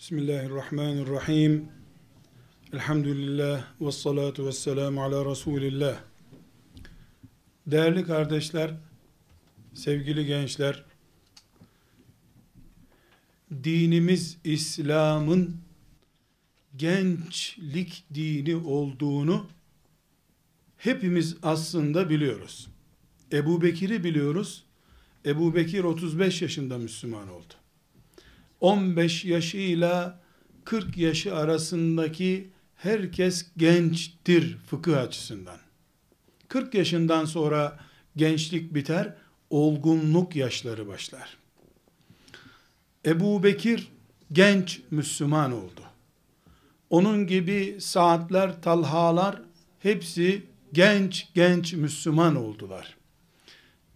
Bismillahirrahmanirrahim. Elhamdülillah ve salatu ve selamu ala Resulillah. Değerli kardeşler, sevgili gençler, dinimiz İslam'ın gençlik dini olduğunu hepimiz aslında biliyoruz. Ebu Bekir'i biliyoruz. Ebu Bekir 35 yaşında Müslüman oldu. 15 yaşıyla 40 yaşı arasındaki herkes gençtir fıkıh açısından. 40 yaşından sonra gençlik biter, olgunluk yaşları başlar. Ebu Bekir genç Müslüman oldu. Onun gibi saatler, talhalar hepsi genç genç Müslüman oldular.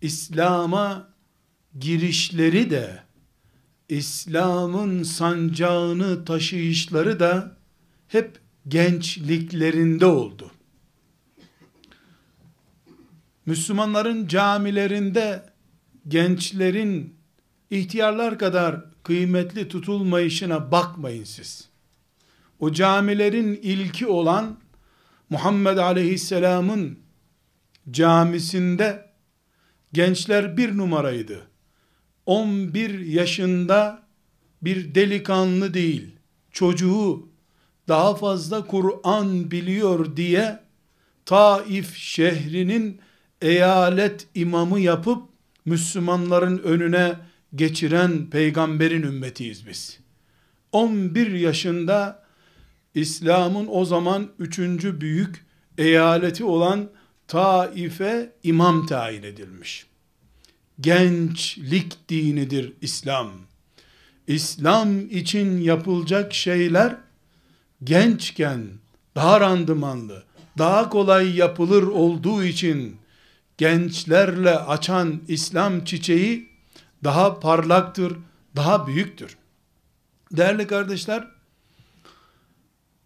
İslam'a girişleri de İslam'ın sancağını taşıyışları da hep gençliklerinde oldu. Müslümanların camilerinde gençlerin ihtiyarlar kadar kıymetli tutulmayışına bakmayın siz. O camilerin ilki olan Muhammed Aleyhisselam'ın camisinde gençler bir numaraydı. 11 yaşında bir delikanlı değil, çocuğu daha fazla Kur'an biliyor diye Taif şehrinin eyalet imamı yapıp Müslümanların önüne geçiren peygamberin ümmetiyiz biz. 11 yaşında İslam'ın o zaman üçüncü büyük eyaleti olan Taif'e imam tayin edilmiş gençlik dinidir İslam. İslam için yapılacak şeyler gençken daha randımanlı, daha kolay yapılır olduğu için gençlerle açan İslam çiçeği daha parlaktır, daha büyüktür. Değerli kardeşler,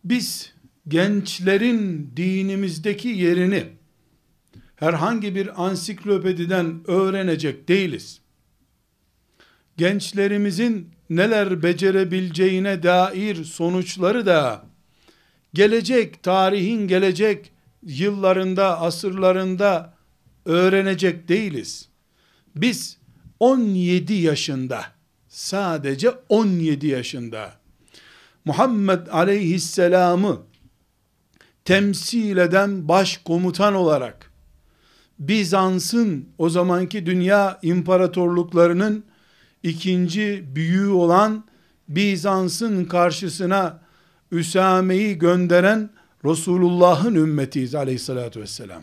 biz gençlerin dinimizdeki yerini herhangi bir ansiklopediden öğrenecek değiliz. Gençlerimizin neler becerebileceğine dair sonuçları da gelecek tarihin gelecek yıllarında, asırlarında öğrenecek değiliz. Biz 17 yaşında, sadece 17 yaşında Muhammed aleyhisselamı temsil eden başkomutan olarak Bizans'ın o zamanki dünya imparatorluklarının ikinci büyüğü olan Bizans'ın karşısına Üsame'yi gönderen Resulullah'ın ümmetiyiz aleyhissalatü vesselam.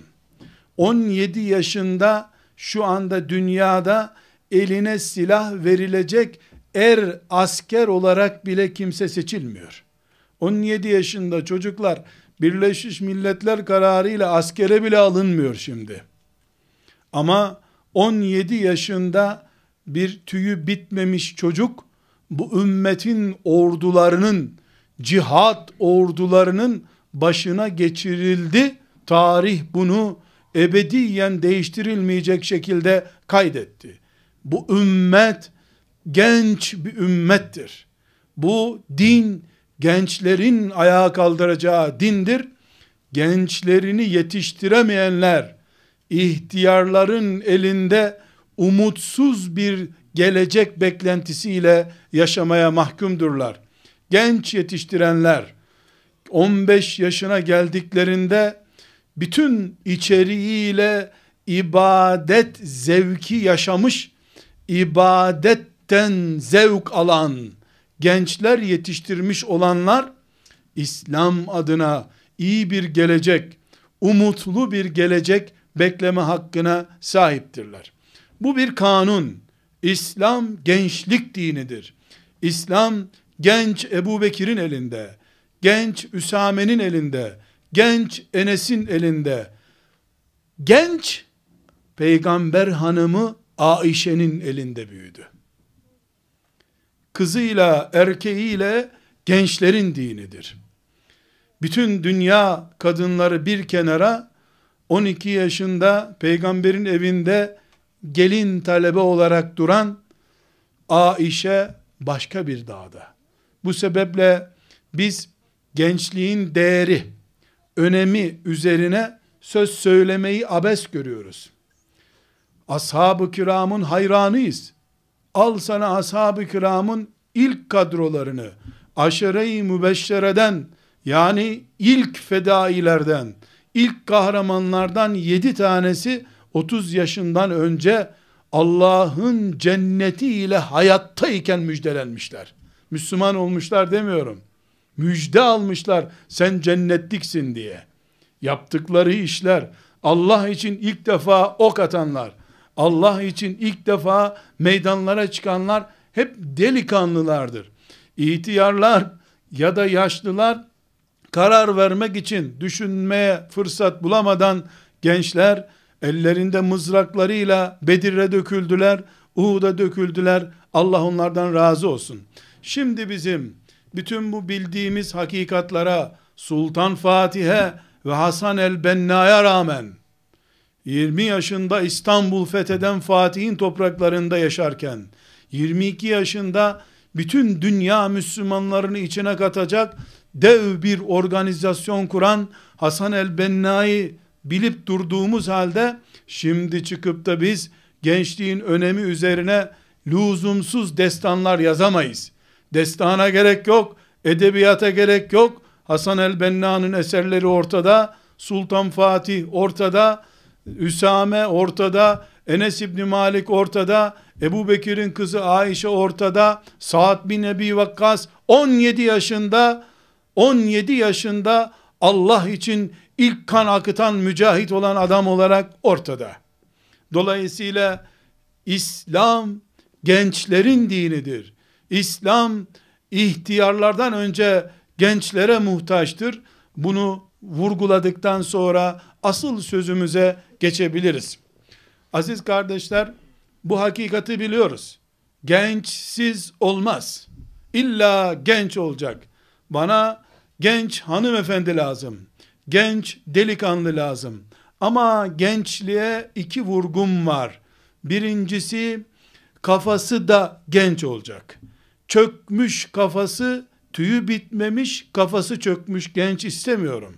17 yaşında şu anda dünyada eline silah verilecek er asker olarak bile kimse seçilmiyor. 17 yaşında çocuklar Birleşmiş Milletler kararıyla askere bile alınmıyor şimdi. Ama 17 yaşında bir tüyü bitmemiş çocuk bu ümmetin ordularının cihat ordularının başına geçirildi. Tarih bunu ebediyen değiştirilmeyecek şekilde kaydetti. Bu ümmet genç bir ümmettir. Bu din gençlerin ayağa kaldıracağı dindir. Gençlerini yetiştiremeyenler ihtiyarların elinde umutsuz bir gelecek beklentisiyle yaşamaya mahkumdurlar. Genç yetiştirenler 15 yaşına geldiklerinde bütün içeriğiyle ibadet zevki yaşamış, ibadetten zevk alan, gençler yetiştirmiş olanlar, İslam adına iyi bir gelecek, umutlu bir gelecek bekleme hakkına sahiptirler. Bu bir kanun. İslam gençlik dinidir. İslam genç Ebu Bekir'in elinde, genç Üsame'nin elinde, genç Enes'in elinde, genç peygamber hanımı Aişe'nin elinde büyüdü. Kızıyla, erkeğiyle gençlerin dinidir. Bütün dünya kadınları bir kenara, 12 yaşında peygamberin evinde gelin talebe olarak duran Aişe başka bir dağda. Bu sebeple biz gençliğin değeri, önemi üzerine söz söylemeyi abes görüyoruz. Ashab-ı kiramın hayranıyız. Al sana ashab-ı kiramın ilk kadrolarını, aşere-i mübeşşereden yani ilk fedailerden, ilk kahramanlardan 7 tanesi 30 yaşından önce Allah'ın cenneti ile hayattayken müjdelenmişler. Müslüman olmuşlar demiyorum. Müjde almışlar sen cennetliksin diye. Yaptıkları işler Allah için ilk defa ok atanlar, Allah için ilk defa meydanlara çıkanlar hep delikanlılardır. İhtiyarlar ya da yaşlılar karar vermek için düşünmeye fırsat bulamadan gençler ellerinde mızraklarıyla Bedir'e döküldüler, Uhud'a döküldüler. Allah onlardan razı olsun. Şimdi bizim bütün bu bildiğimiz hakikatlara Sultan Fatih'e ve Hasan el-Benna'ya rağmen 20 yaşında İstanbul fetheden Fatih'in topraklarında yaşarken 22 yaşında bütün dünya Müslümanlarını içine katacak dev bir organizasyon kuran Hasan el-Benna'yı bilip durduğumuz halde şimdi çıkıp da biz gençliğin önemi üzerine lüzumsuz destanlar yazamayız. Destana gerek yok, edebiyata gerek yok. Hasan el-Benna'nın eserleri ortada, Sultan Fatih ortada, Hüsam'e ortada, Enes İbni Malik ortada, Ebu Bekir'in kızı Ayşe ortada, Sa'd bin Ebi Vakkas 17 yaşında 17 yaşında Allah için ilk kan akıtan mücahit olan adam olarak ortada. Dolayısıyla İslam gençlerin dinidir. İslam ihtiyarlardan önce gençlere muhtaçtır. Bunu vurguladıktan sonra asıl sözümüze geçebiliriz. Aziz kardeşler bu hakikati biliyoruz. Gençsiz olmaz. İlla genç olacak. Bana genç hanımefendi lazım, genç delikanlı lazım. Ama gençliğe iki vurgum var. Birincisi kafası da genç olacak. Çökmüş kafası, tüyü bitmemiş, kafası çökmüş genç istemiyorum.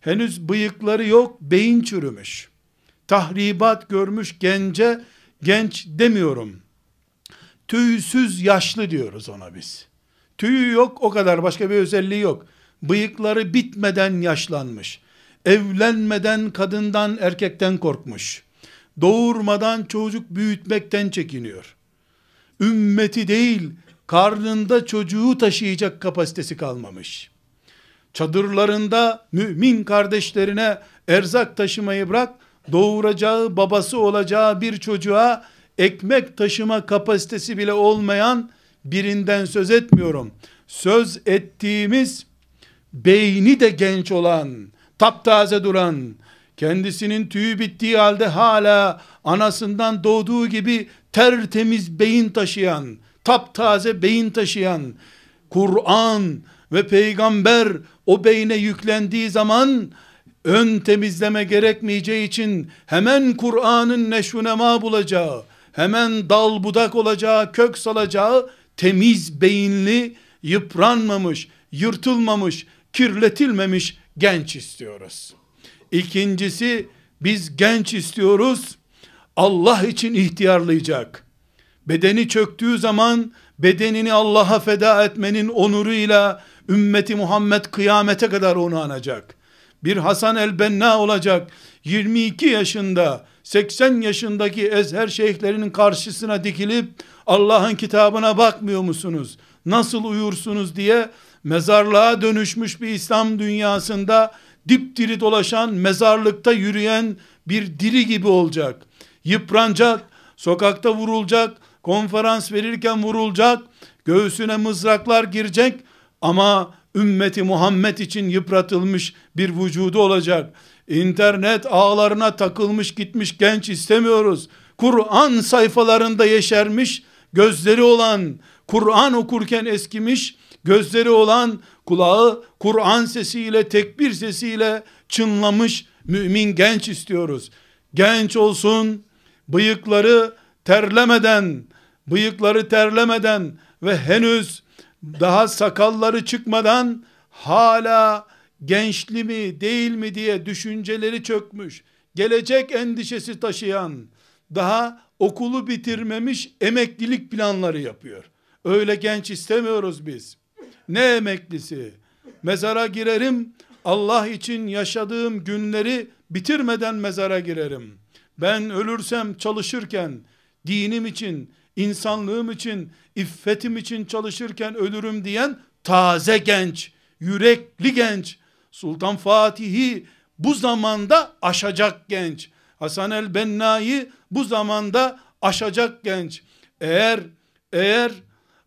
Henüz bıyıkları yok, beyin çürümüş. Tahribat görmüş gence genç demiyorum. Tüysüz yaşlı diyoruz ona biz. Tüyü yok o kadar başka bir özelliği yok bıyıkları bitmeden yaşlanmış, evlenmeden kadından erkekten korkmuş, doğurmadan çocuk büyütmekten çekiniyor. Ümmeti değil, karnında çocuğu taşıyacak kapasitesi kalmamış. Çadırlarında mümin kardeşlerine erzak taşımayı bırak, doğuracağı, babası olacağı bir çocuğa ekmek taşıma kapasitesi bile olmayan birinden söz etmiyorum. Söz ettiğimiz beyni de genç olan, taptaze duran, kendisinin tüyü bittiği halde hala anasından doğduğu gibi tertemiz beyin taşıyan, taptaze beyin taşıyan, Kur'an ve peygamber o beyne yüklendiği zaman ön temizleme gerekmeyeceği için hemen Kur'an'ın neşvünema bulacağı, hemen dal budak olacağı, kök salacağı temiz beyinli, yıpranmamış, yırtılmamış, kirletilmemiş genç istiyoruz. İkincisi biz genç istiyoruz. Allah için ihtiyarlayacak. Bedeni çöktüğü zaman bedenini Allah'a feda etmenin onuruyla ümmeti Muhammed kıyamete kadar onu anacak. Bir Hasan el-Benna olacak. 22 yaşında 80 yaşındaki ezher şeyhlerinin karşısına dikilip Allah'ın kitabına bakmıyor musunuz? Nasıl uyursunuz diye mezarlığa dönüşmüş bir İslam dünyasında dipdiri dolaşan, mezarlıkta yürüyen bir diri gibi olacak. Yıpranacak, sokakta vurulacak, konferans verirken vurulacak, göğsüne mızraklar girecek ama ümmeti Muhammed için yıpratılmış bir vücudu olacak. İnternet ağlarına takılmış gitmiş genç istemiyoruz. Kur'an sayfalarında yeşermiş gözleri olan Kur'an okurken eskimiş, gözleri olan kulağı Kur'an sesiyle, tekbir sesiyle çınlamış mümin genç istiyoruz. Genç olsun, bıyıkları terlemeden, bıyıkları terlemeden ve henüz daha sakalları çıkmadan hala gençli mi değil mi diye düşünceleri çökmüş, gelecek endişesi taşıyan, daha okulu bitirmemiş emeklilik planları yapıyor. Öyle genç istemiyoruz biz. Ne emeklisi? Mezara girerim. Allah için yaşadığım günleri bitirmeden mezara girerim. Ben ölürsem çalışırken dinim için, insanlığım için, iffetim için çalışırken ölürüm diyen taze genç, yürekli genç, Sultan Fatih'i bu zamanda aşacak genç, Hasan el Benna'yı bu zamanda aşacak genç. Eğer eğer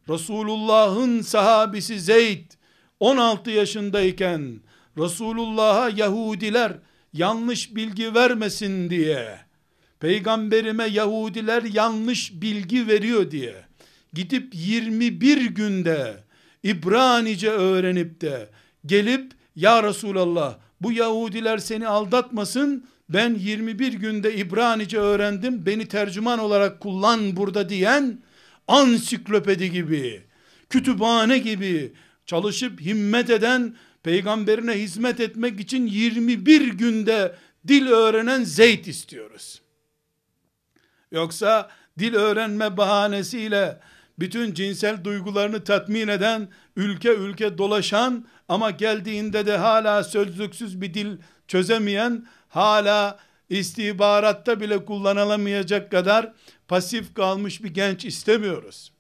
Resulullah'ın sahabisi Zeyd 16 yaşındayken Resulullah'a Yahudiler yanlış bilgi vermesin diye peygamberime Yahudiler yanlış bilgi veriyor diye gidip 21 günde İbranice öğrenip de gelip ya Resulallah bu Yahudiler seni aldatmasın ben 21 günde İbranice öğrendim beni tercüman olarak kullan burada diyen ansiklopedi gibi, kütüphane gibi çalışıp himmet eden, peygamberine hizmet etmek için 21 günde dil öğrenen Zeyd istiyoruz. Yoksa dil öğrenme bahanesiyle bütün cinsel duygularını tatmin eden, ülke ülke dolaşan ama geldiğinde de hala sözlüksüz bir dil çözemeyen, hala istihbaratta bile kullanılamayacak kadar pasif kalmış bir genç istemiyoruz.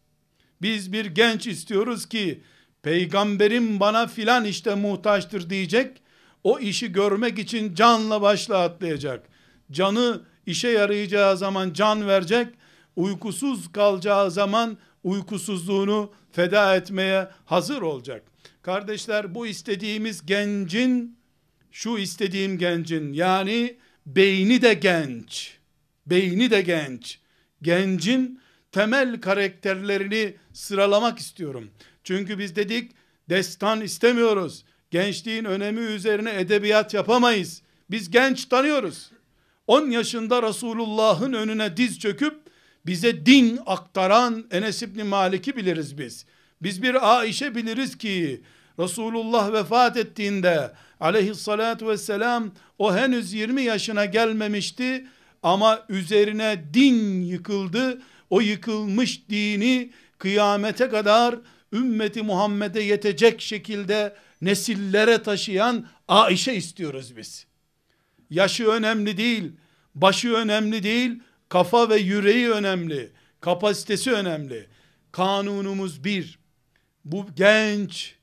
Biz bir genç istiyoruz ki peygamberim bana filan işte muhtaçtır diyecek. O işi görmek için canla başla atlayacak. Canı işe yarayacağı zaman can verecek. Uykusuz kalacağı zaman uykusuzluğunu feda etmeye hazır olacak. Kardeşler bu istediğimiz gencin şu istediğim gencin yani beyni de genç. Beyni de genç gencin temel karakterlerini sıralamak istiyorum. Çünkü biz dedik destan istemiyoruz. Gençliğin önemi üzerine edebiyat yapamayız. Biz genç tanıyoruz. 10 yaşında Resulullah'ın önüne diz çöküp bize din aktaran Enes İbni Malik'i biliriz biz. Biz bir Aişe biliriz ki Resulullah vefat ettiğinde aleyhissalatu vesselam o henüz 20 yaşına gelmemişti ama üzerine din yıkıldı. O yıkılmış dini kıyamete kadar ümmeti Muhammed'e yetecek şekilde nesillere taşıyan Aişe istiyoruz biz. Yaşı önemli değil, başı önemli değil, kafa ve yüreği önemli, kapasitesi önemli. Kanunumuz bir, bu genç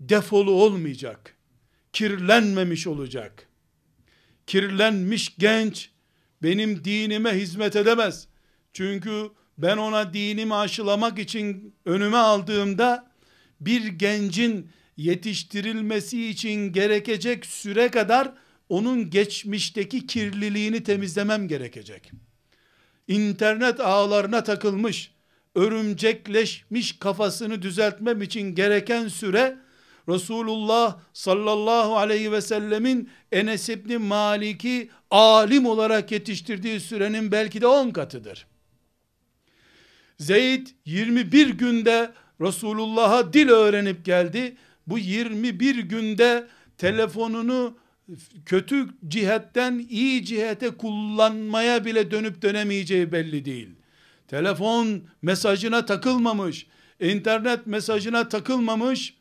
defolu olmayacak, kirlenmemiş olacak. Kirlenmiş genç benim dinime hizmet edemez. Çünkü ben ona dinimi aşılamak için önüme aldığımda bir gencin yetiştirilmesi için gerekecek süre kadar onun geçmişteki kirliliğini temizlemem gerekecek. İnternet ağlarına takılmış, örümcekleşmiş kafasını düzeltmem için gereken süre Resulullah sallallahu aleyhi ve sellemin Enes İbni Malik'i alim olarak yetiştirdiği sürenin belki de 10 katıdır. Zeyd 21 günde Resulullah'a dil öğrenip geldi. Bu 21 günde telefonunu kötü cihetten iyi cihete kullanmaya bile dönüp dönemeyeceği belli değil. Telefon mesajına takılmamış, internet mesajına takılmamış,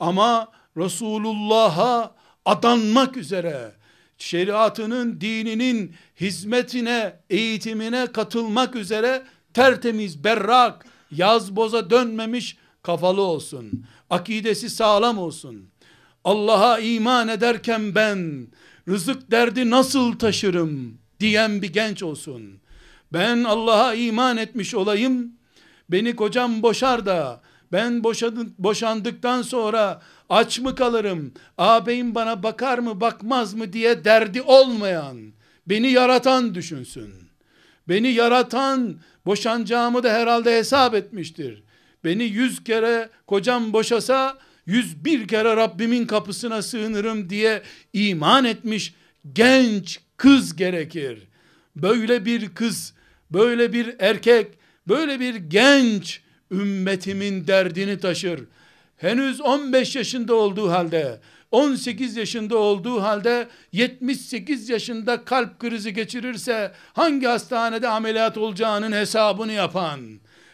ama Resulullah'a adanmak üzere şeriatının, dininin hizmetine, eğitimine katılmak üzere tertemiz, berrak, yaz boza dönmemiş kafalı olsun. Akidesi sağlam olsun. Allah'a iman ederken ben rızık derdi nasıl taşırım diyen bir genç olsun. Ben Allah'a iman etmiş olayım. Beni kocam boşar da ben boşadın, boşandıktan sonra aç mı kalırım? Ağabeyim bana bakar mı bakmaz mı diye derdi olmayan, beni yaratan düşünsün. Beni yaratan boşanacağımı da herhalde hesap etmiştir. Beni yüz kere kocam boşasa, yüz bir kere Rabbimin kapısına sığınırım diye iman etmiş genç kız gerekir. Böyle bir kız, böyle bir erkek, böyle bir genç ümmetimin derdini taşır. Henüz 15 yaşında olduğu halde, 18 yaşında olduğu halde 78 yaşında kalp krizi geçirirse hangi hastanede ameliyat olacağının hesabını yapan,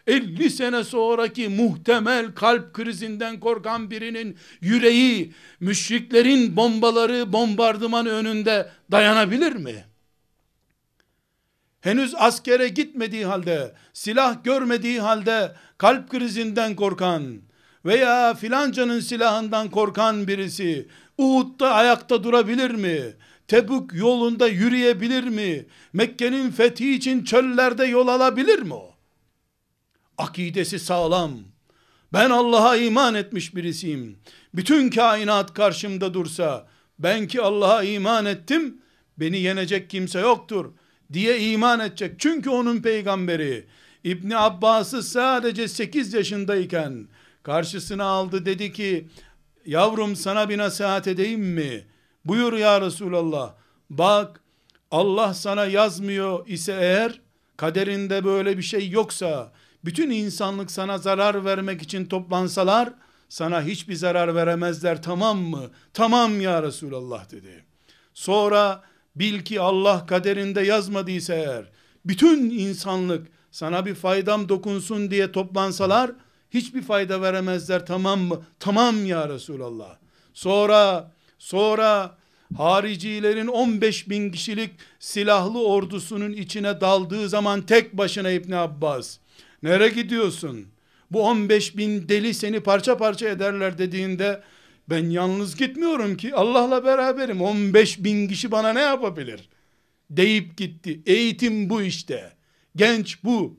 50 sene sonraki muhtemel kalp krizinden korkan birinin yüreği müşriklerin bombaları bombardımanı önünde dayanabilir mi?'' henüz askere gitmediği halde, silah görmediği halde kalp krizinden korkan veya filancanın silahından korkan birisi Uhud'da ayakta durabilir mi? Tebük yolunda yürüyebilir mi? Mekke'nin fethi için çöllerde yol alabilir mi o? Akidesi sağlam. Ben Allah'a iman etmiş birisiyim. Bütün kainat karşımda dursa ben ki Allah'a iman ettim beni yenecek kimse yoktur.'' diye iman edecek. Çünkü onun peygamberi İbni Abbas'ı sadece 8 yaşındayken karşısına aldı dedi ki yavrum sana bir nasihat edeyim mi? Buyur ya Resulallah bak Allah sana yazmıyor ise eğer kaderinde böyle bir şey yoksa bütün insanlık sana zarar vermek için toplansalar sana hiçbir zarar veremezler tamam mı? Tamam ya Resulallah dedi. Sonra Bil ki Allah kaderinde yazmadıysa eğer, bütün insanlık sana bir faydam dokunsun diye toplansalar, hiçbir fayda veremezler tamam mı? Tamam ya Resulallah. Sonra, sonra haricilerin 15 bin kişilik silahlı ordusunun içine daldığı zaman tek başına İbn Abbas, nereye gidiyorsun? Bu 15 bin deli seni parça parça ederler dediğinde, ben yalnız gitmiyorum ki Allah'la beraberim 15 bin kişi bana ne yapabilir? Deyip gitti. Eğitim bu işte. Genç bu.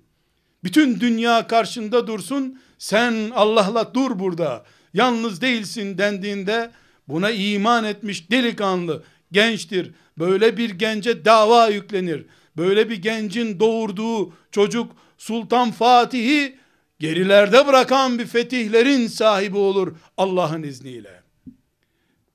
Bütün dünya karşında dursun. Sen Allah'la dur burada. Yalnız değilsin dendiğinde buna iman etmiş delikanlı gençtir. Böyle bir gence dava yüklenir. Böyle bir gencin doğurduğu çocuk Sultan Fatih'i gerilerde bırakan bir fetihlerin sahibi olur Allah'ın izniyle.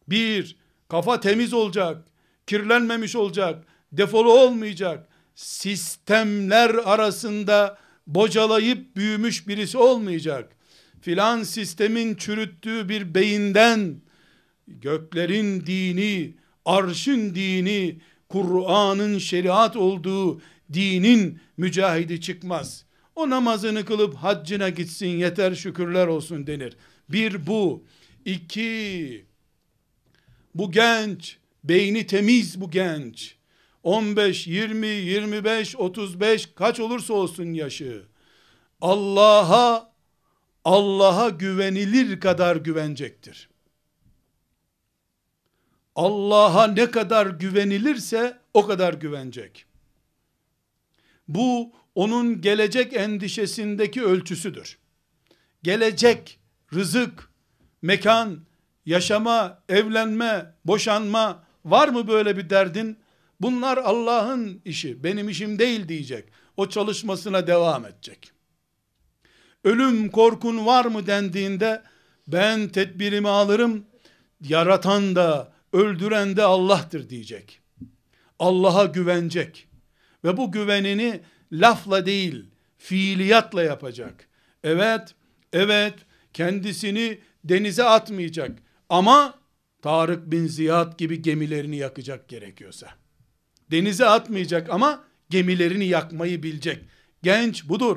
Bir, kafa temiz olacak, kirlenmemiş olacak, defolu olmayacak, sistemler arasında bocalayıp büyümüş birisi olmayacak. Filan sistemin çürüttüğü bir beyinden göklerin dini, arşın dini, Kur'an'ın şeriat olduğu dinin mücahidi çıkmaz.'' O namazını kılıp haccına gitsin yeter şükürler olsun denir. Bir bu. iki bu genç, beyni temiz bu genç. 15, 20, 25, 35 kaç olursa olsun yaşı. Allah'a Allah'a güvenilir kadar güvenecektir. Allah'a ne kadar güvenilirse o kadar güvenecek. Bu onun gelecek endişesindeki ölçüsüdür. Gelecek, rızık, mekan, yaşama, evlenme, boşanma var mı böyle bir derdin? Bunlar Allah'ın işi, benim işim değil diyecek. O çalışmasına devam edecek. Ölüm korkun var mı dendiğinde ben tedbirimi alırım. Yaratan da öldüren de Allah'tır diyecek. Allah'a güvenecek ve bu güvenini lafla değil, fiiliyatla yapacak. Evet, evet, kendisini denize atmayacak. Ama Tarık bin Ziyad gibi gemilerini yakacak gerekiyorsa. Denize atmayacak ama gemilerini yakmayı bilecek. Genç budur.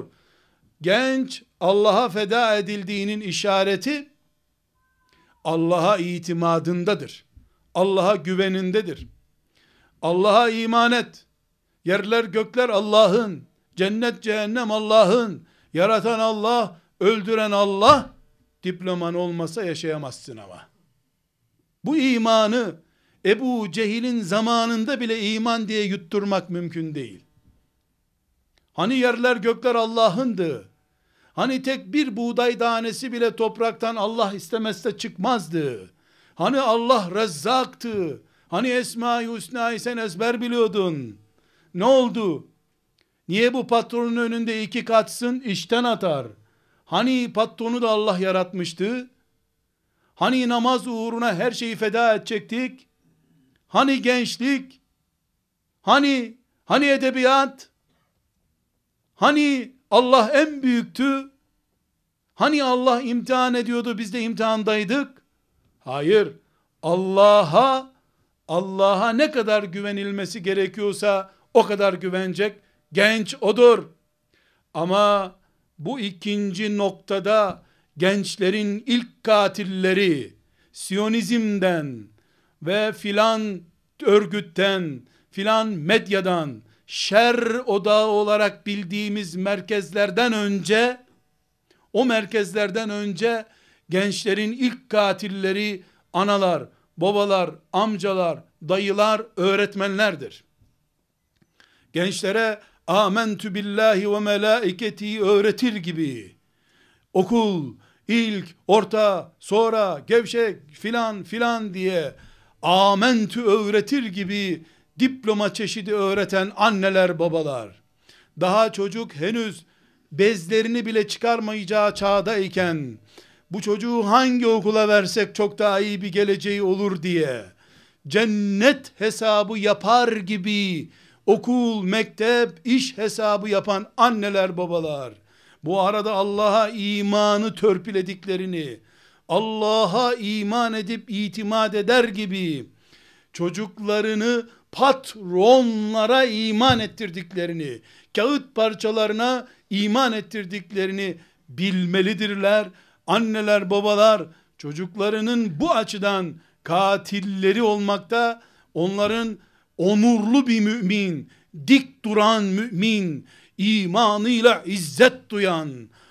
Genç Allah'a feda edildiğinin işareti Allah'a itimadındadır. Allah'a güvenindedir. Allah'a iman et. Yerler gökler Allah'ın, cennet cehennem Allah'ın, yaratan Allah, öldüren Allah, diploman olmasa yaşayamazsın ama. Bu imanı Ebu Cehil'in zamanında bile iman diye yutturmak mümkün değil. Hani yerler gökler Allah'ındı. Hani tek bir buğday tanesi bile topraktan Allah istemezse çıkmazdı. Hani Allah rezzaktı. Hani Esma-i Hüsna'yı sen ezber biliyordun. Ne oldu? Niye bu patronun önünde iki katsın işten atar? Hani patronu da Allah yaratmıştı? Hani namaz uğruna her şeyi feda edecektik? Hani gençlik? Hani hani edebiyat? Hani Allah en büyüktü? Hani Allah imtihan ediyordu biz de imtihandaydık? Hayır. Allah'a Allah'a ne kadar güvenilmesi gerekiyorsa o kadar güvenecek genç odur. Ama bu ikinci noktada gençlerin ilk katilleri Siyonizm'den ve filan örgütten, filan medyadan, şer odağı olarak bildiğimiz merkezlerden önce o merkezlerden önce gençlerin ilk katilleri analar, babalar, amcalar, dayılar, öğretmenlerdir gençlere amentü billahi ve melaiketi öğretir gibi okul, ilk, orta, sonra, gevşek filan filan diye amentü öğretir gibi diploma çeşidi öğreten anneler babalar daha çocuk henüz bezlerini bile çıkarmayacağı iken bu çocuğu hangi okula versek çok daha iyi bir geleceği olur diye cennet hesabı yapar gibi okul, mektep, iş hesabı yapan anneler babalar, bu arada Allah'a imanı törpülediklerini, Allah'a iman edip itimat eder gibi, çocuklarını patronlara iman ettirdiklerini, kağıt parçalarına iman ettirdiklerini bilmelidirler. Anneler, babalar çocuklarının bu açıdan katilleri olmakta, onların onurlu bir mümin, dik duran mümin, imanıyla izzet duyan,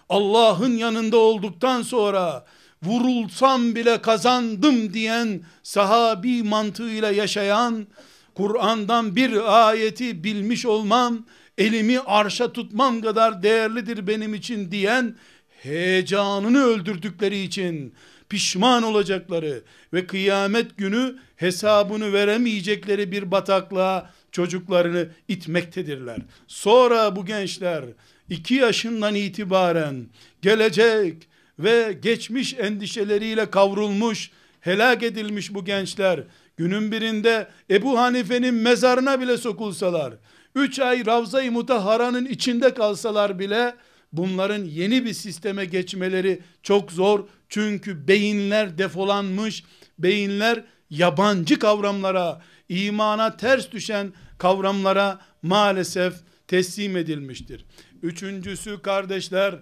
Allah'ın yanında olduktan sonra vurulsam bile kazandım diyen sahabi mantığıyla yaşayan, Kur'an'dan bir ayeti bilmiş olmam, elimi arşa tutmam kadar değerlidir benim için diyen, heyecanını öldürdükleri için, pişman olacakları ve kıyamet günü hesabını veremeyecekleri bir bataklığa çocuklarını itmektedirler. Sonra bu gençler iki yaşından itibaren gelecek ve geçmiş endişeleriyle kavrulmuş, helak edilmiş bu gençler, günün birinde Ebu Hanife'nin mezarına bile sokulsalar, üç ay Ravza-i Mutahara'nın içinde kalsalar bile, bunların yeni bir sisteme geçmeleri çok zor. Çünkü beyinler defolanmış, beyinler yabancı kavramlara, imana ters düşen kavramlara maalesef teslim edilmiştir. Üçüncüsü kardeşler,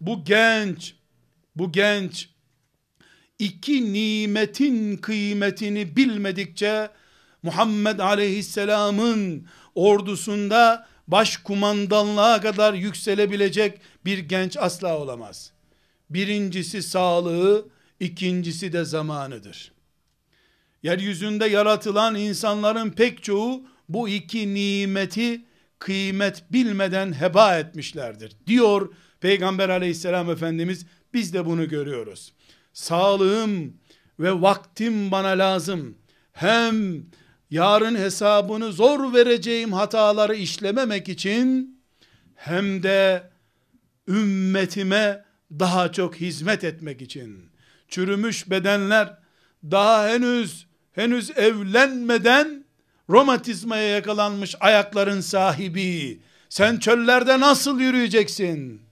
bu genç, bu genç iki nimetin kıymetini bilmedikçe Muhammed Aleyhisselam'ın ordusunda Baş başkumandanlığa kadar yükselebilecek bir genç asla olamaz. Birincisi sağlığı, ikincisi de zamanıdır. Yeryüzünde yaratılan insanların pek çoğu bu iki nimeti kıymet bilmeden heba etmişlerdir. Diyor Peygamber aleyhisselam Efendimiz biz de bunu görüyoruz. Sağlığım ve vaktim bana lazım. Hem yarın hesabını zor vereceğim hataları işlememek için hem de ümmetime daha çok hizmet etmek için çürümüş bedenler daha henüz henüz evlenmeden romatizmaya yakalanmış ayakların sahibi sen çöllerde nasıl yürüyeceksin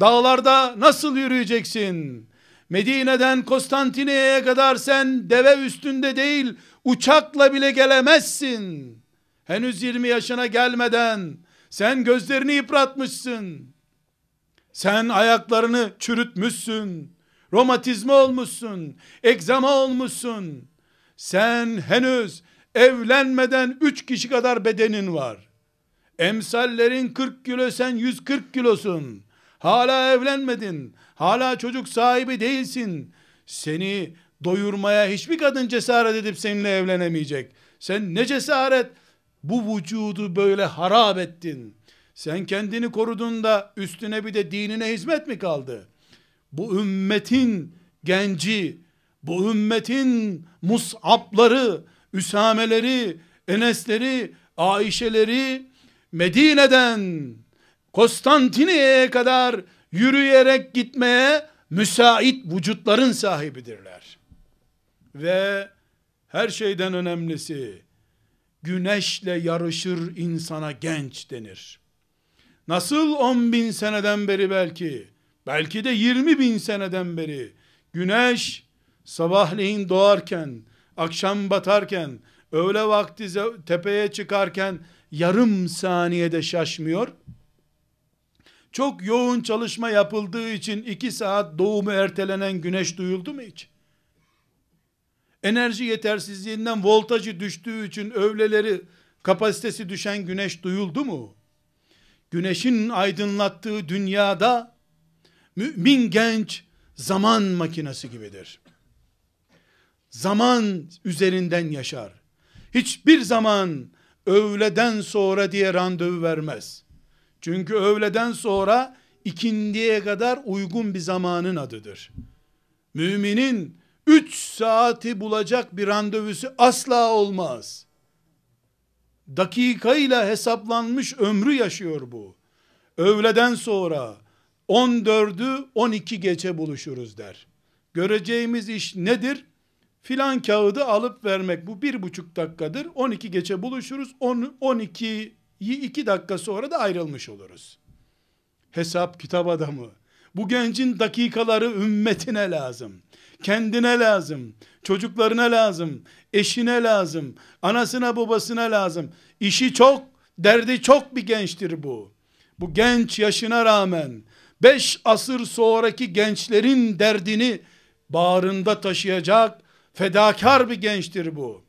dağlarda nasıl yürüyeceksin Medine'den Konstantine'ye kadar sen deve üstünde değil Uçakla bile gelemezsin. Henüz 20 yaşına gelmeden sen gözlerini yıpratmışsın. Sen ayaklarını çürütmüşsün. Romatizma olmuşsun. Egzama olmuşsun. Sen henüz evlenmeden 3 kişi kadar bedenin var. Emsallerin 40 kilo sen 140 kilosun. Hala evlenmedin. Hala çocuk sahibi değilsin. Seni doyurmaya hiçbir kadın cesaret edip seninle evlenemeyecek. Sen ne cesaret bu vücudu böyle harap ettin. Sen kendini korudun da üstüne bir de dinine hizmet mi kaldı? Bu ümmetin genci, bu ümmetin musabları, Üsameleri, Enesleri, Ayşeleri Medine'den Konstantiniyye'ye kadar yürüyerek gitmeye müsait vücutların sahibidirler ve her şeyden önemlisi güneşle yarışır insana genç denir. Nasıl 10 bin seneden beri belki, belki de 20 bin seneden beri güneş sabahleyin doğarken, akşam batarken, öğle vakti tepeye çıkarken yarım saniyede şaşmıyor. Çok yoğun çalışma yapıldığı için iki saat doğumu ertelenen güneş duyuldu mu hiç? enerji yetersizliğinden voltajı düştüğü için övleleri kapasitesi düşen güneş duyuldu mu? Güneşin aydınlattığı dünyada mümin genç zaman makinesi gibidir. Zaman üzerinden yaşar. Hiçbir zaman öğleden sonra diye randevu vermez. Çünkü öğleden sonra ikindiye kadar uygun bir zamanın adıdır. Müminin 3 saati bulacak bir randevusu asla olmaz. Dakikayla hesaplanmış ömrü yaşıyor bu. Övleden sonra 14'ü 12 gece buluşuruz der. Göreceğimiz iş nedir? Filan kağıdı alıp vermek bu bir buçuk dakikadır. 12 gece buluşuruz. 12'yi 2 dakika sonra da ayrılmış oluruz. Hesap kitap adamı. Bu gencin dakikaları ümmetine lazım.'' kendine lazım, çocuklarına lazım, eşine lazım, anasına babasına lazım. İşi çok, derdi çok bir gençtir bu. Bu genç yaşına rağmen 5 asır sonraki gençlerin derdini bağrında taşıyacak fedakar bir gençtir bu.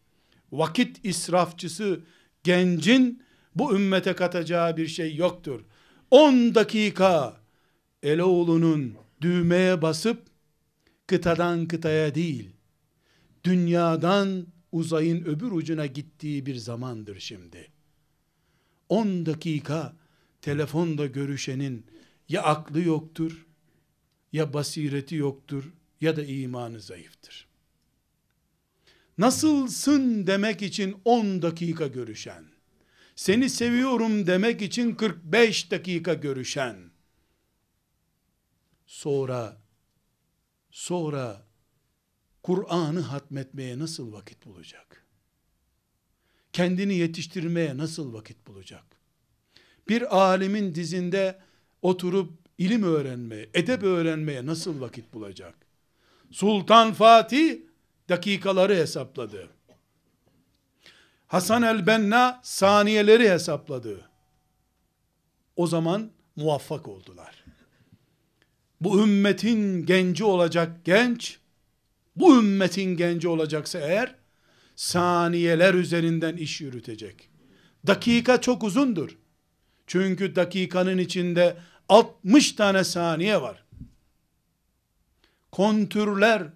Vakit israfçısı gencin bu ümmete katacağı bir şey yoktur. 10 dakika Eloğlu'nun düğmeye basıp kıtadan kıtaya değil, dünyadan uzayın öbür ucuna gittiği bir zamandır şimdi. 10 dakika telefonda görüşenin ya aklı yoktur, ya basireti yoktur, ya da imanı zayıftır. Nasılsın demek için 10 dakika görüşen, seni seviyorum demek için 45 dakika görüşen, sonra sonra Kur'an'ı hatmetmeye nasıl vakit bulacak? Kendini yetiştirmeye nasıl vakit bulacak? Bir alimin dizinde oturup ilim öğrenmeye, edep öğrenmeye nasıl vakit bulacak? Sultan Fatih dakikaları hesapladı. Hasan el-Benna saniyeleri hesapladı. O zaman muvaffak oldular bu ümmetin genci olacak genç, bu ümmetin genci olacaksa eğer, saniyeler üzerinden iş yürütecek. Dakika çok uzundur. Çünkü dakikanın içinde 60 tane saniye var. Kontürler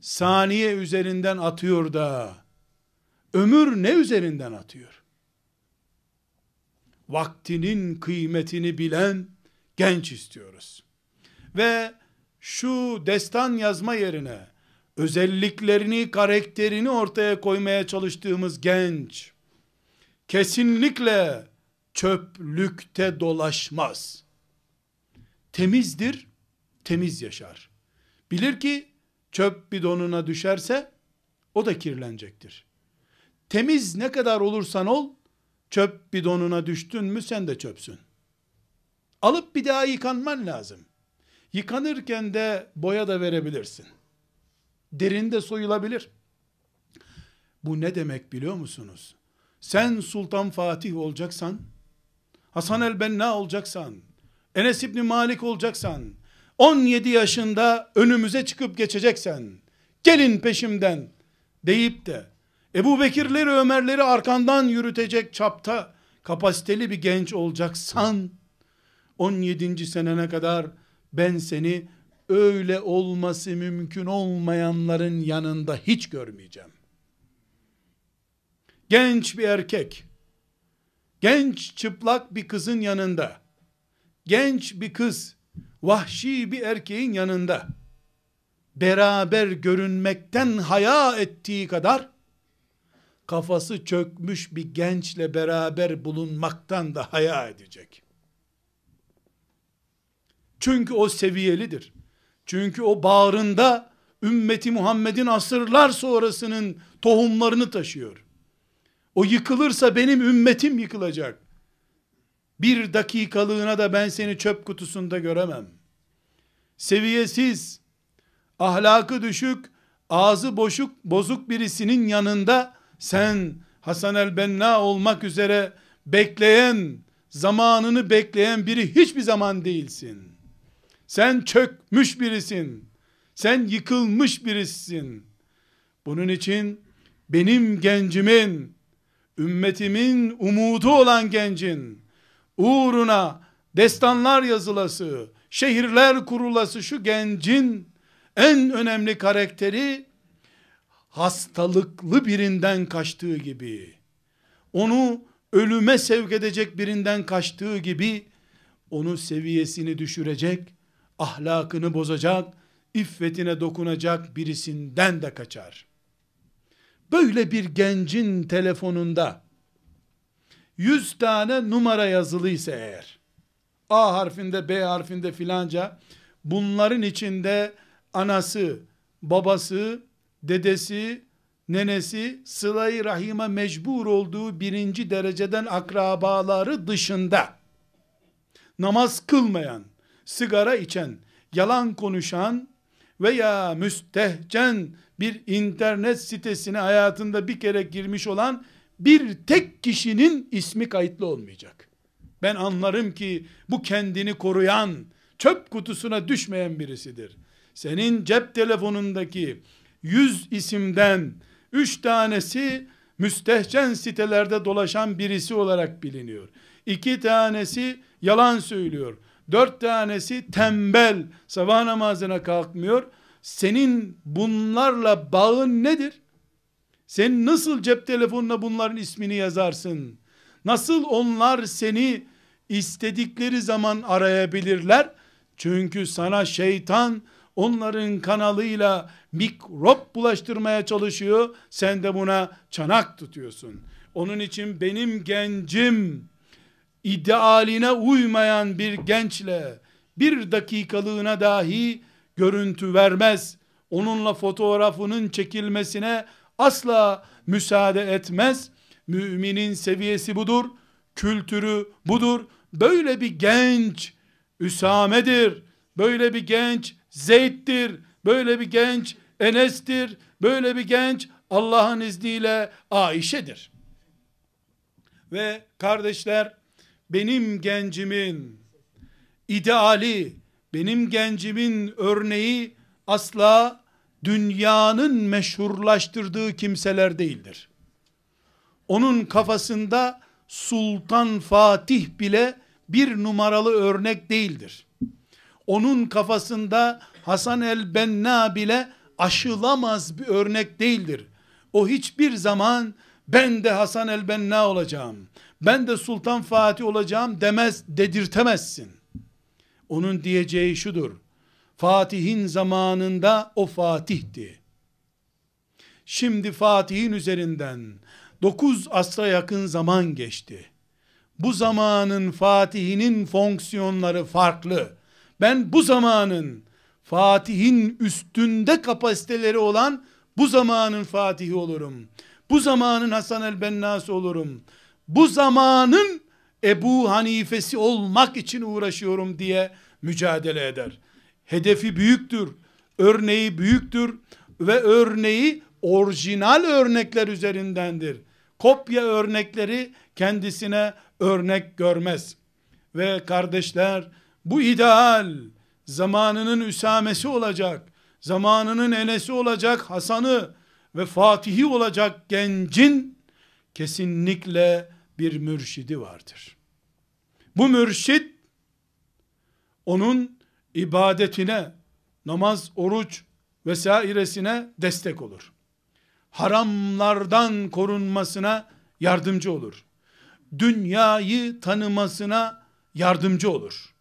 saniye üzerinden atıyor da, ömür ne üzerinden atıyor? Vaktinin kıymetini bilen genç istiyoruz.'' ve şu destan yazma yerine özelliklerini, karakterini ortaya koymaya çalıştığımız genç kesinlikle çöplükte dolaşmaz. Temizdir, temiz yaşar. Bilir ki çöp bidonuna düşerse o da kirlenecektir. Temiz ne kadar olursan ol, çöp bidonuna düştün mü sen de çöpsün. Alıp bir daha yıkanman lazım. Yıkanırken de boya da verebilirsin. Derinde soyulabilir. Bu ne demek biliyor musunuz? Sen Sultan Fatih olacaksan, Hasan el-Benna olacaksan, Enes İbni Malik olacaksan, 17 yaşında önümüze çıkıp geçeceksen, gelin peşimden deyip de, Ebu Bekirleri Ömerleri arkandan yürütecek çapta, kapasiteli bir genç olacaksan, 17. senene kadar, ben seni öyle olması mümkün olmayanların yanında hiç görmeyeceğim. Genç bir erkek, genç çıplak bir kızın yanında, genç bir kız, vahşi bir erkeğin yanında, beraber görünmekten haya ettiği kadar, kafası çökmüş bir gençle beraber bulunmaktan da haya edecek.'' Çünkü o seviyelidir. Çünkü o bağrında ümmeti Muhammed'in asırlar sonrasının tohumlarını taşıyor. O yıkılırsa benim ümmetim yıkılacak. Bir dakikalığına da ben seni çöp kutusunda göremem. Seviyesiz, ahlakı düşük, ağzı boşuk, bozuk birisinin yanında sen Hasan el-Benna olmak üzere bekleyen, zamanını bekleyen biri hiçbir zaman değilsin.'' Sen çökmüş birisin. Sen yıkılmış birisin. Bunun için benim gencimin, ümmetimin umudu olan gencin, uğruna destanlar yazılası, şehirler kurulası şu gencin en önemli karakteri hastalıklı birinden kaçtığı gibi, onu ölüme sevk edecek birinden kaçtığı gibi, onu seviyesini düşürecek, ahlakını bozacak, iffetine dokunacak birisinden de kaçar. Böyle bir gencin telefonunda 100 tane numara yazılı eğer A harfinde B harfinde filanca bunların içinde anası, babası, dedesi, nenesi sılayı rahime mecbur olduğu birinci dereceden akrabaları dışında namaz kılmayan sigara içen, yalan konuşan veya müstehcen bir internet sitesine hayatında bir kere girmiş olan bir tek kişinin ismi kayıtlı olmayacak. Ben anlarım ki bu kendini koruyan, çöp kutusuna düşmeyen birisidir. Senin cep telefonundaki 100 isimden 3 tanesi müstehcen sitelerde dolaşan birisi olarak biliniyor. İki tanesi yalan söylüyor. Dört tanesi tembel sabah namazına kalkmıyor. Senin bunlarla bağın nedir? Sen nasıl cep telefonuna bunların ismini yazarsın? Nasıl onlar seni istedikleri zaman arayabilirler? Çünkü sana şeytan onların kanalıyla mikrop bulaştırmaya çalışıyor. Sen de buna çanak tutuyorsun. Onun için benim gencim idealine uymayan bir gençle bir dakikalığına dahi görüntü vermez. Onunla fotoğrafının çekilmesine asla müsaade etmez. Müminin seviyesi budur, kültürü budur. Böyle bir genç Üsame'dir, böyle bir genç Zeyd'dir, böyle bir genç Enes'tir, böyle bir genç Allah'ın izniyle Ayşe'dir. Ve kardeşler benim gencimin ideali, benim gencimin örneği asla dünyanın meşhurlaştırdığı kimseler değildir. Onun kafasında Sultan Fatih bile bir numaralı örnek değildir. Onun kafasında Hasan el-Benna bile aşılamaz bir örnek değildir. O hiçbir zaman ben de Hasan el-Benna olacağım ben de Sultan Fatih olacağım demez, dedirtemezsin. Onun diyeceği şudur. Fatih'in zamanında o Fatih'ti. Şimdi Fatih'in üzerinden 9 asra yakın zaman geçti. Bu zamanın Fatih'inin fonksiyonları farklı. Ben bu zamanın Fatih'in üstünde kapasiteleri olan bu zamanın Fatih'i olurum. Bu zamanın Hasan el-Bennası olurum bu zamanın Ebu Hanifesi olmak için uğraşıyorum diye mücadele eder. Hedefi büyüktür, örneği büyüktür ve örneği orijinal örnekler üzerindendir. Kopya örnekleri kendisine örnek görmez. Ve kardeşler bu ideal zamanının Üsamesi olacak, zamanının Enes'i olacak, Hasan'ı ve Fatih'i olacak gencin kesinlikle bir mürşidi vardır. Bu mürşit onun ibadetine, namaz, oruç vesairesine destek olur. Haramlardan korunmasına yardımcı olur. Dünyayı tanımasına yardımcı olur.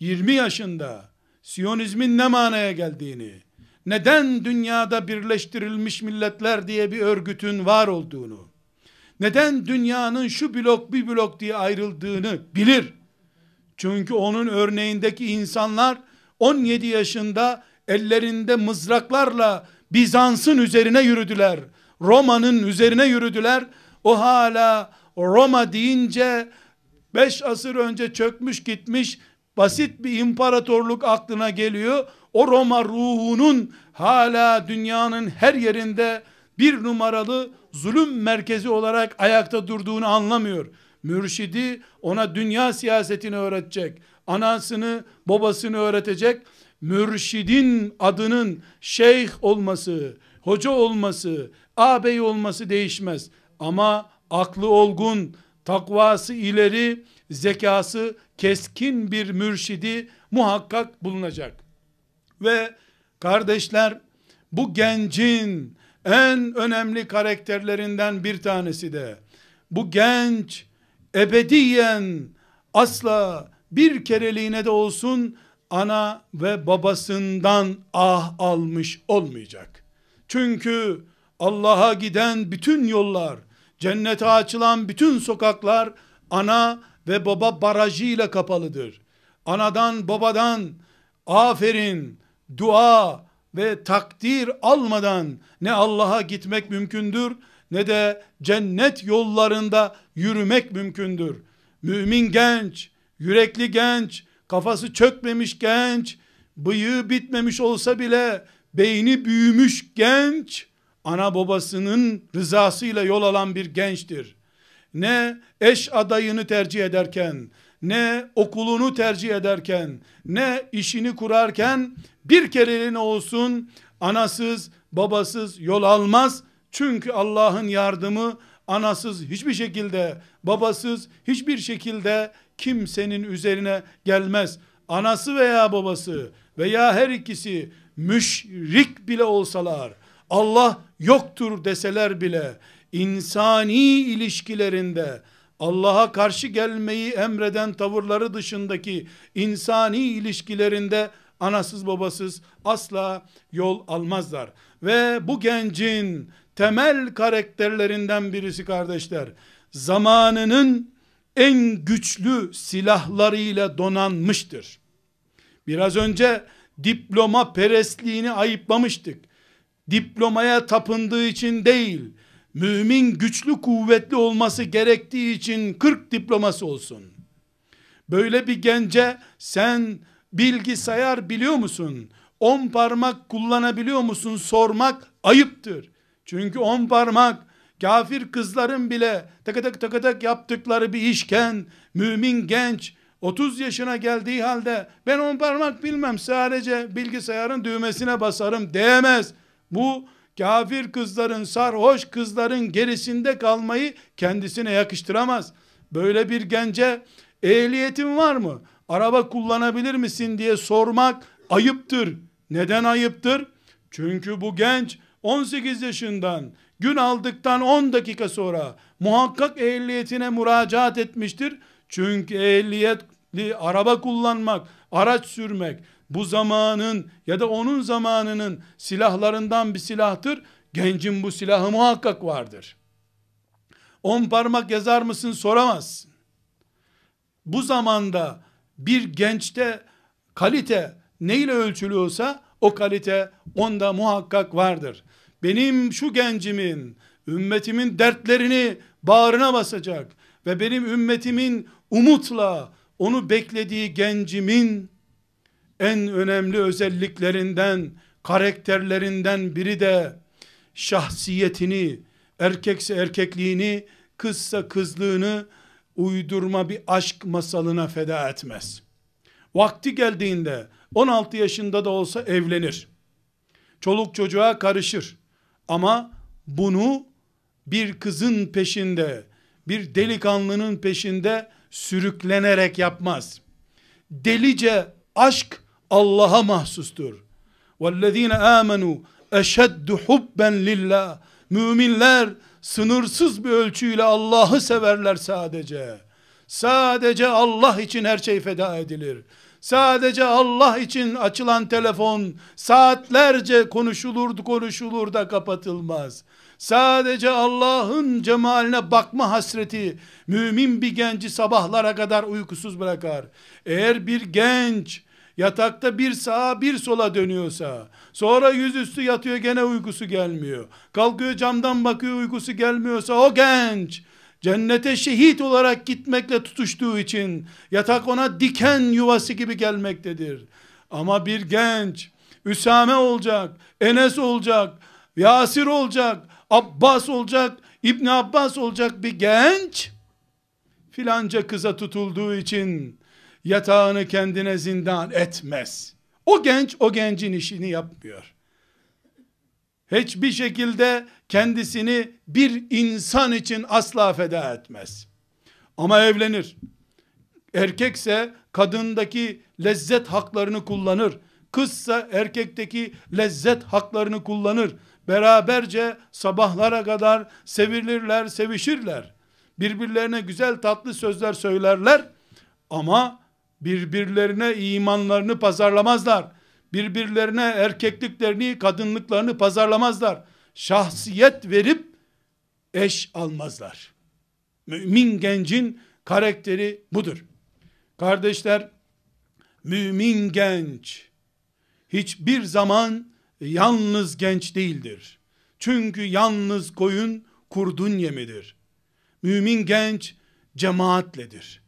20 yaşında Siyonizmin ne manaya geldiğini, neden dünyada Birleştirilmiş Milletler diye bir örgütün var olduğunu, neden dünyanın şu blok bir blok diye ayrıldığını bilir. Çünkü onun örneğindeki insanlar 17 yaşında ellerinde mızraklarla Bizans'ın üzerine yürüdüler. Roma'nın üzerine yürüdüler. O hala Roma deyince 5 asır önce çökmüş gitmiş basit bir imparatorluk aklına geliyor. O Roma ruhunun hala dünyanın her yerinde bir numaralı zulüm merkezi olarak ayakta durduğunu anlamıyor. Mürşidi ona dünya siyasetini öğretecek. Anasını, babasını öğretecek. Mürşidin adının şeyh olması, hoca olması, ağabey olması değişmez. Ama aklı olgun, takvası ileri, zekası keskin bir mürşidi muhakkak bulunacak. Ve kardeşler bu gencin en önemli karakterlerinden bir tanesi de bu genç ebediyen asla bir kereliğine de olsun ana ve babasından ah almış olmayacak. Çünkü Allah'a giden bütün yollar, cennete açılan bütün sokaklar ana ve baba barajıyla kapalıdır. Anadan babadan aferin, dua, ve takdir almadan ne Allah'a gitmek mümkündür ne de cennet yollarında yürümek mümkündür. Mümin genç, yürekli genç, kafası çökmemiş genç, bıyığı bitmemiş olsa bile beyni büyümüş genç, ana babasının rızasıyla yol alan bir gençtir. Ne eş adayını tercih ederken, ne okulunu tercih ederken ne işini kurarken bir kereliğine olsun anasız babasız yol almaz. Çünkü Allah'ın yardımı anasız hiçbir şekilde babasız hiçbir şekilde kimsenin üzerine gelmez. Anası veya babası veya her ikisi müşrik bile olsalar Allah yoktur deseler bile insani ilişkilerinde Allah'a karşı gelmeyi emreden tavırları dışındaki insani ilişkilerinde anasız babasız asla yol almazlar. Ve bu gencin temel karakterlerinden birisi kardeşler. Zamanının en güçlü silahlarıyla donanmıştır. Biraz önce diploma peresliğini ayıplamıştık. Diplomaya tapındığı için değil, Mümin güçlü kuvvetli olması gerektiği için 40 diploması olsun. Böyle bir gence sen bilgisayar biliyor musun? 10 parmak kullanabiliyor musun sormak ayıptır. Çünkü 10 parmak kafir kızların bile takatak takatak yaptıkları bir işken mümin genç 30 yaşına geldiği halde ben on parmak bilmem sadece bilgisayarın düğmesine basarım diyemez. Bu kafir kızların, sarhoş kızların gerisinde kalmayı kendisine yakıştıramaz. Böyle bir gence ehliyetin var mı? Araba kullanabilir misin diye sormak ayıptır. Neden ayıptır? Çünkü bu genç 18 yaşından gün aldıktan 10 dakika sonra muhakkak ehliyetine müracaat etmiştir. Çünkü ehliyetli araba kullanmak, araç sürmek, bu zamanın ya da onun zamanının silahlarından bir silahtır. Gencin bu silahı muhakkak vardır. On parmak yazar mısın soramazsın. Bu zamanda bir gençte kalite neyle ölçülüyorsa o kalite onda muhakkak vardır. Benim şu gencimin, ümmetimin dertlerini bağrına basacak ve benim ümmetimin umutla onu beklediği gencimin en önemli özelliklerinden, karakterlerinden biri de şahsiyetini, erkekse erkekliğini, kızsa kızlığını uydurma bir aşk masalına feda etmez. Vakti geldiğinde 16 yaşında da olsa evlenir. Çoluk çocuğa karışır. Ama bunu bir kızın peşinde, bir delikanlının peşinde sürüklenerek yapmaz. Delice aşk Allah'a mahsustur. وَالَّذ۪ينَ آمَنُوا eşeddu hubben lillah. Müminler sınırsız bir ölçüyle Allah'ı severler sadece. Sadece Allah için her şey feda edilir. Sadece Allah için açılan telefon saatlerce konuşulur konuşulur da kapatılmaz. Sadece Allah'ın cemaline bakma hasreti mümin bir genci sabahlara kadar uykusuz bırakar. Eğer bir genç Yatakta bir sağa bir sola dönüyorsa, sonra yüzüstü yatıyor gene uykusu gelmiyor. Kalkıyor camdan bakıyor uykusu gelmiyorsa o genç cennete şehit olarak gitmekle tutuştuğu için yatak ona diken yuvası gibi gelmektedir. Ama bir genç Üsame olacak, Enes olacak, Yasir olacak, Abbas olacak, İbn Abbas olacak bir genç filanca kıza tutulduğu için yatağını kendine zindan etmez. O genç o gencin işini yapmıyor. Hiçbir şekilde kendisini bir insan için asla feda etmez. Ama evlenir. Erkekse kadındaki lezzet haklarını kullanır. Kızsa erkekteki lezzet haklarını kullanır. Beraberce sabahlara kadar sevilirler, sevişirler. Birbirlerine güzel tatlı sözler söylerler. Ama birbirlerine imanlarını pazarlamazlar. Birbirlerine erkekliklerini, kadınlıklarını pazarlamazlar. Şahsiyet verip eş almazlar. Mümin gencin karakteri budur. Kardeşler, mümin genç hiçbir zaman yalnız genç değildir. Çünkü yalnız koyun kurdun yemidir. Mümin genç cemaatledir.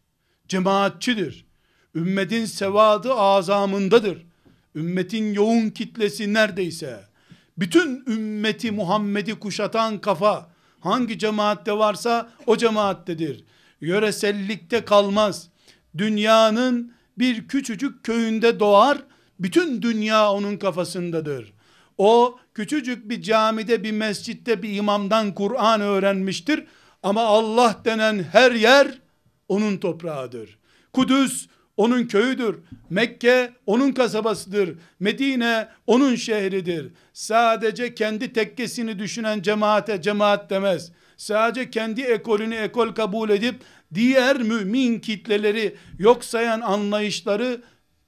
Cemaatçidir Ümmetin sevadı azamındadır. Ümmetin yoğun kitlesi neredeyse, bütün ümmeti Muhammed'i kuşatan kafa, hangi cemaatte varsa o cemaattedir. Yöresellikte kalmaz. Dünyanın bir küçücük köyünde doğar, bütün dünya onun kafasındadır. O küçücük bir camide, bir mescitte bir imamdan Kur'an öğrenmiştir. Ama Allah denen her yer onun toprağıdır. Kudüs onun köyüdür. Mekke onun kasabasıdır. Medine onun şehridir. Sadece kendi tekkesini düşünen cemaate cemaat demez. Sadece kendi ekolünü ekol kabul edip diğer mümin kitleleri yok sayan anlayışları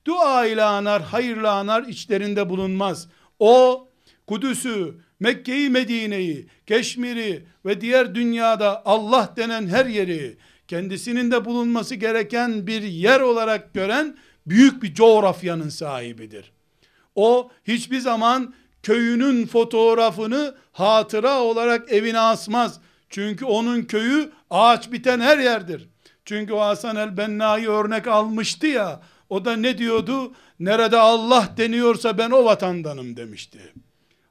dua ile anar, hayırla anar içlerinde bulunmaz. O Kudüs'ü, Mekke'yi, Medine'yi, Keşmir'i ve diğer dünyada Allah denen her yeri kendisinin de bulunması gereken bir yer olarak gören büyük bir coğrafyanın sahibidir. O hiçbir zaman köyünün fotoğrafını hatıra olarak evine asmaz. Çünkü onun köyü ağaç biten her yerdir. Çünkü o Hasan el-Benna'yı örnek almıştı ya, o da ne diyordu? Nerede Allah deniyorsa ben o vatandanım demişti.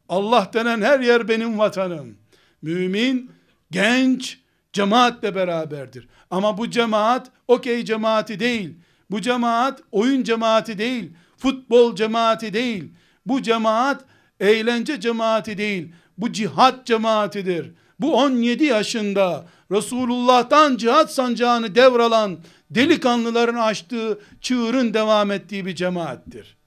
Allah denen her yer benim vatanım. Mümin, genç, Cemaatle beraberdir. Ama bu cemaat okey cemaati değil. Bu cemaat oyun cemaati değil. Futbol cemaati değil. Bu cemaat eğlence cemaati değil. Bu cihat cemaatidir. Bu 17 yaşında Resulullah'tan cihat sancağını devralan delikanlıların açtığı çığırın devam ettiği bir cemaattir.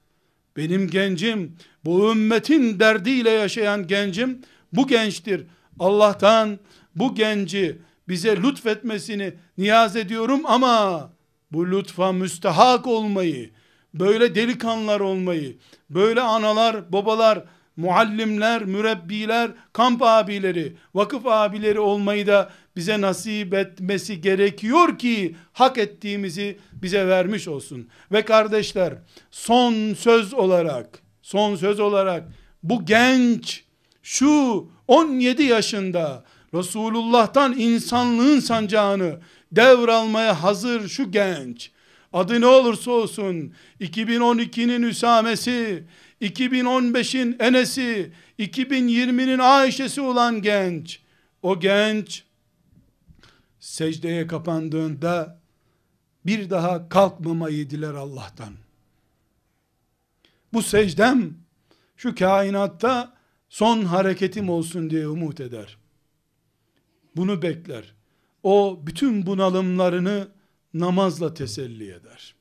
Benim gencim, bu ümmetin derdiyle yaşayan gencim bu gençtir. Allah'tan bu genci bize lütfetmesini niyaz ediyorum ama bu lütfa müstehak olmayı, böyle delikanlar olmayı, böyle analar, babalar, muallimler, mürebbiler, kamp abileri, vakıf abileri olmayı da bize nasip etmesi gerekiyor ki hak ettiğimizi bize vermiş olsun. Ve kardeşler son söz olarak, son söz olarak bu genç şu 17 yaşında Resulullah'tan insanlığın sancağını devralmaya hazır şu genç. Adı ne olursa olsun 2012'nin Üsamesi, 2015'in Enes'i, 2020'nin Ayşe'si olan genç. O genç secdeye kapandığında bir daha kalkmama yediler Allah'tan. Bu secdem şu kainatta son hareketim olsun diye umut eder bunu bekler. O bütün bunalımlarını namazla teselli eder.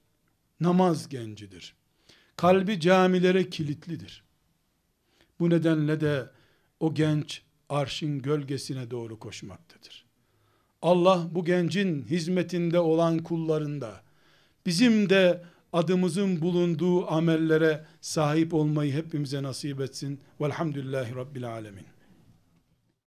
Namaz gencidir. Kalbi camilere kilitlidir. Bu nedenle de o genç arşın gölgesine doğru koşmaktadır. Allah bu gencin hizmetinde olan kullarında bizim de adımızın bulunduğu amellere sahip olmayı hepimize nasip etsin. Velhamdülillahi Rabbil Alemin.